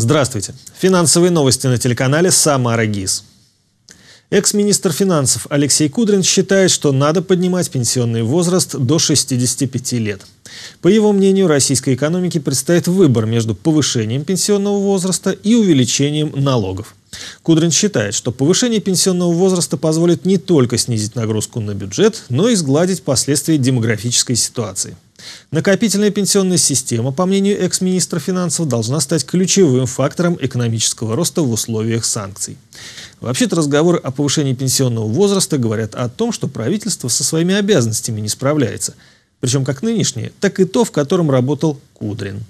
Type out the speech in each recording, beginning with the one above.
Здравствуйте. Финансовые новости на телеканале «Самара ГИС». Экс-министр финансов Алексей Кудрин считает, что надо поднимать пенсионный возраст до 65 лет. По его мнению, российской экономике предстоит выбор между повышением пенсионного возраста и увеличением налогов. Кудрин считает, что повышение пенсионного возраста позволит не только снизить нагрузку на бюджет, но и сгладить последствия демографической ситуации. Накопительная пенсионная система, по мнению экс-министра финансов, должна стать ключевым фактором экономического роста в условиях санкций. Вообще-то разговоры о повышении пенсионного возраста говорят о том, что правительство со своими обязанностями не справляется. Причем как нынешнее, так и то, в котором работал Кудрин.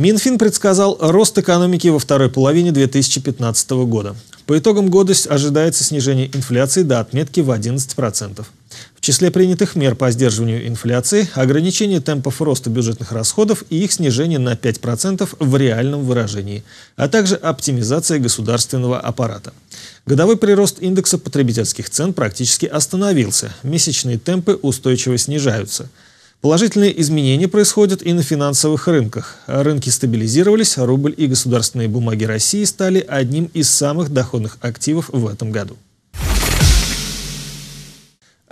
Минфин предсказал рост экономики во второй половине 2015 года. По итогам года ожидается снижение инфляции до отметки в 11%. В числе принятых мер по сдерживанию инфляции – ограничение темпов роста бюджетных расходов и их снижение на 5% в реальном выражении, а также оптимизация государственного аппарата. Годовой прирост индекса потребительских цен практически остановился, месячные темпы устойчиво снижаются – Положительные изменения происходят и на финансовых рынках. Рынки стабилизировались, а рубль и государственные бумаги России стали одним из самых доходных активов в этом году.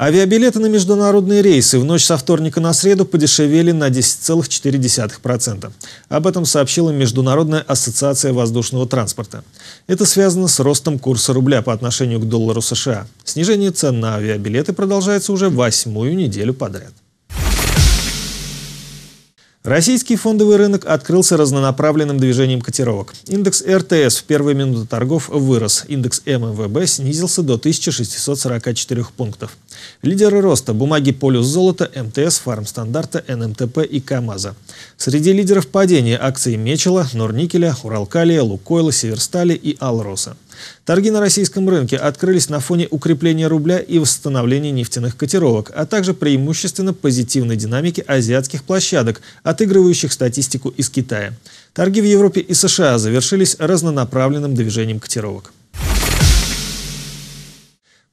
Авиабилеты на международные рейсы в ночь со вторника на среду подешевели на 10,4%. Об этом сообщила Международная ассоциация воздушного транспорта. Это связано с ростом курса рубля по отношению к доллару США. Снижение цен на авиабилеты продолжается уже восьмую неделю подряд. Российский фондовый рынок открылся разнонаправленным движением котировок. Индекс РТС в первые минуты торгов вырос, индекс ММВБ снизился до 1644 пунктов. Лидеры роста – бумаги «Полюс золота», МТС, «Фармстандарта», НМТП и «КамАЗа». Среди лидеров падения – акции «Мечела», «Норникеля», «Уралкалия», «Лукойла», «Северстали» и «Алроса». Торги на российском рынке открылись на фоне укрепления рубля и восстановления нефтяных котировок, а также преимущественно позитивной динамики азиатских площадок, отыгрывающих статистику из Китая. Торги в Европе и США завершились разнонаправленным движением котировок.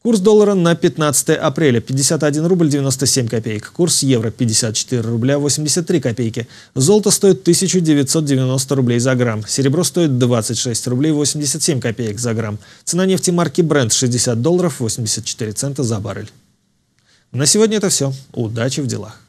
Курс доллара на 15 апреля 51 рубль 97 копеек. Курс евро 54 рубля 83 копейки. Золото стоит 1990 рублей за грамм. Серебро стоит 26 рублей 87 копеек за грамм. Цена нефти марки Brent 60 долларов 84 цента за баррель. На сегодня это все. Удачи в делах.